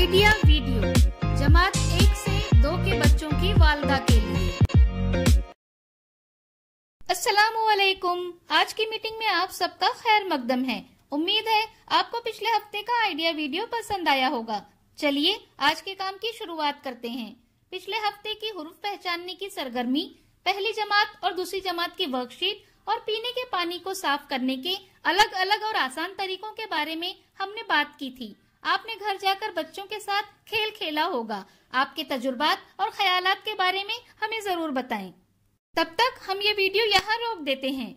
Idea video जमात एक से दो के बच्चों की वालदा के लिए वालेकुम आज की मीटिंग में आप सबका खैर मकदम है उम्मीद है आपको पिछले हफ्ते का आइडिया वीडियो पसंद आया होगा चलिए आज के काम की शुरुआत करते हैं पिछले हफ्ते की हुरूफ पहचानने की सरगर्मी पहली जमात और दूसरी जमात की वर्कशीट और पीने के पानी को साफ करने के अलग अलग और आसान तरीकों के बारे में हमने बात की थी आपने घर जाकर बच्चों के साथ खेल खेला होगा आपके तजुर्बात और ख्याल के बारे में हमें जरूर बताएं। तब तक हम ये वीडियो यहाँ रोक देते हैं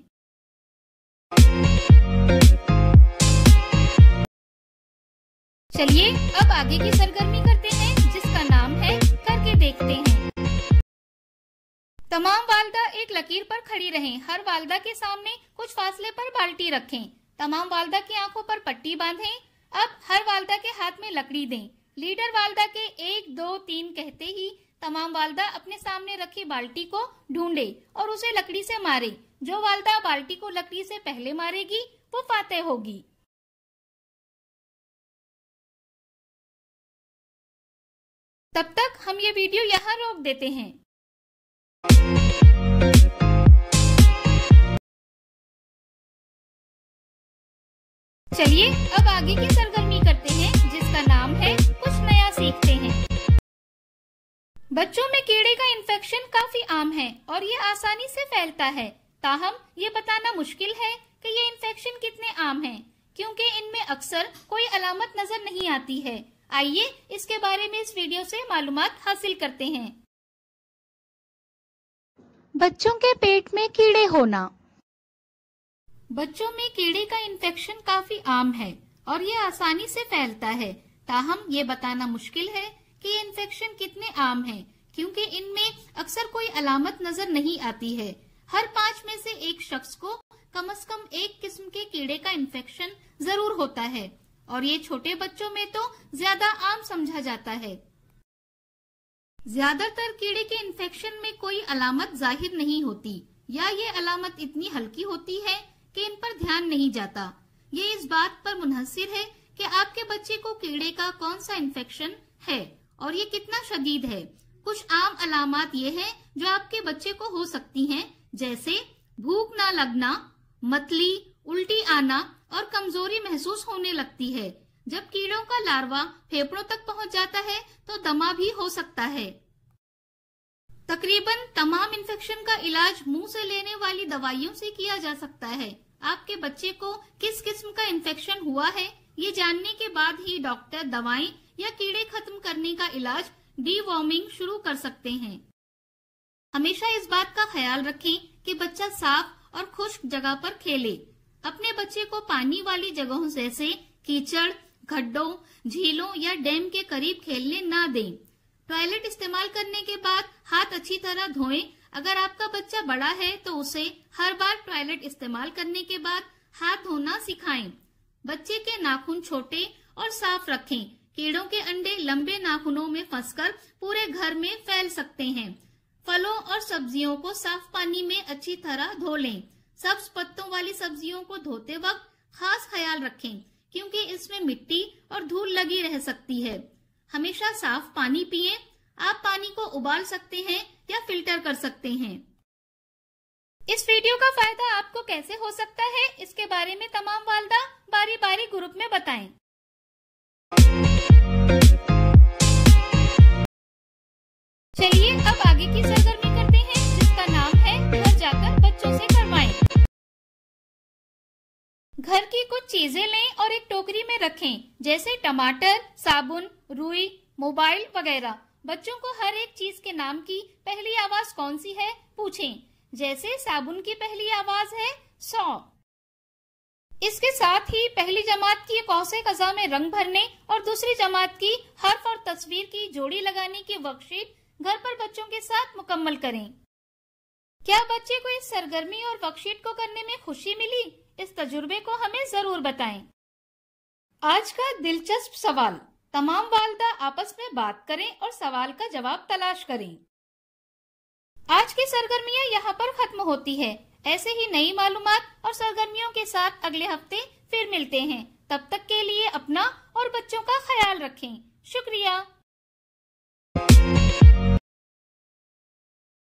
चलिए अब आगे की सरगर्मी करते हैं जिसका नाम है करके देखते हैं तमाम वालदा एक लकीर पर खड़ी रहें। हर वालदा के सामने कुछ फासले पर बाल्टी रखें। तमाम वालदा की आंखों पर पट्टी बांधें अब हर वालदा के हाथ में लकड़ी दें लीडर वालदा के एक दो तीन कहते ही तमाम वालदा अपने सामने रखी बाल्टी को ढूंढे और उसे लकड़ी से मारे जो वालदा बाल्टी को लकड़ी से पहले मारेगी वो फाते होगी तब तक हम ये वीडियो यहाँ रोक देते हैं चलिए अब आगे की सरगर्मी करते हैं जिसका नाम है कुछ नया सीखते हैं बच्चों में कीड़े का इन्फेक्शन काफी आम है और ये आसानी से फैलता है ताहम ये बताना मुश्किल है कि ये इन्फेक्शन कितने आम हैं, क्योंकि इनमें अक्सर कोई अलामत नजर नहीं आती है आइए इसके बारे में इस वीडियो से मालूम हासिल करते हैं बच्चों के पेट में कीड़े होना बच्चों में कीड़े का इन्फेक्शन काफी आम है और ये आसानी से फैलता है ताहम ये बताना मुश्किल है कि ये इन्फेक्शन कितने आम है क्योंकि इनमें अक्सर कोई अलामत नजर नहीं आती है हर पाँच में से एक शख्स को कम अज कम एक किस्म के कीड़े का इन्फेक्शन जरूर होता है और ये छोटे बच्चों में तो ज्यादा आम समझा जाता है ज्यादातर कीड़े के इन्फेक्शन में कोई अलामत जाहिर नहीं होती या ये अलामत इतनी हल्की होती है कि इन पर ध्यान नहीं जाता ये इस बात पर मुनहसर है कि आपके बच्चे को कीड़े का कौन सा इन्फेक्शन है और ये कितना शदीद है कुछ आम अलामत ये हैं जो आपके बच्चे को हो सकती हैं जैसे भूख ना लगना मतली उल्टी आना और कमजोरी महसूस होने लगती है जब कीड़ों का लार्वा फेफड़ों तक पहुंच जाता है तो दमा भी हो सकता है तकरीबन तमाम इन्फेक्शन का इलाज मुंह से लेने वाली दवाइयों से किया जा सकता है आपके बच्चे को किस किस्म का इन्फेक्शन हुआ है ये जानने के बाद ही डॉक्टर दवाएं या कीड़े खत्म करने का इलाज डी शुरू कर सकते हैं हमेशा इस बात का ख्याल रखें कि बच्चा साफ और खुश्क जगह पर खेले अपने बच्चे को पानी वाली जगहों जैसे कीचड़ गड्ढों झीलों या डैम के करीब खेलने ना दें टॉयलेट इस्तेमाल करने के बाद हाथ अच्छी तरह धोएं। अगर आपका बच्चा बड़ा है तो उसे हर बार टॉयलेट इस्तेमाल करने के बाद हाथ धोना सिखाएं। बच्चे के नाखून छोटे और साफ रखें कीड़ों के अंडे लंबे नाखूनों में फंसकर पूरे घर में फैल सकते हैं फलों और सब्जियों को साफ पानी में अच्छी तरह धो लें सब्ज पत्तों वाली सब्जियों को धोते वक्त खास ख्याल रखें क्योंकि इसमें मिट्टी और धूल लगी रह सकती है हमेशा साफ पानी पिए आप पानी को उबाल सकते हैं या फिल्टर कर सकते हैं इस वीडियो का फायदा आपको कैसे हो सकता है इसके बारे में तमाम वालदा बारी बारी ग्रुप में बताएं। घर की कुछ चीजें लें और एक टोकरी में रखें जैसे टमाटर साबुन रुई मोबाइल वगैरह बच्चों को हर एक चीज के नाम की पहली आवाज कौन सी है पूछें जैसे साबुन की पहली आवाज है सौ इसके साथ ही पहली जमात की कौसे कजा में रंग भरने और दूसरी जमात की हर्फ और तस्वीर की जोड़ी लगाने की वर्कशीट घर पर बच्चों के साथ मुकम्मल करें क्या बच्चे को इस सरगर्मी और वर्कशीट को करने में खुशी मिली इस तजुर्बे को हमें जरूर बताएं। आज का दिलचस्प सवाल तमाम वालदा आपस में बात करें और सवाल का जवाब तलाश करें आज की सरगर्मियाँ यहाँ पर खत्म होती है ऐसे ही नई मालूम और सरगर्मियों के साथ अगले हफ्ते फिर मिलते हैं तब तक के लिए अपना और बच्चों का ख्याल रखें शुक्रिया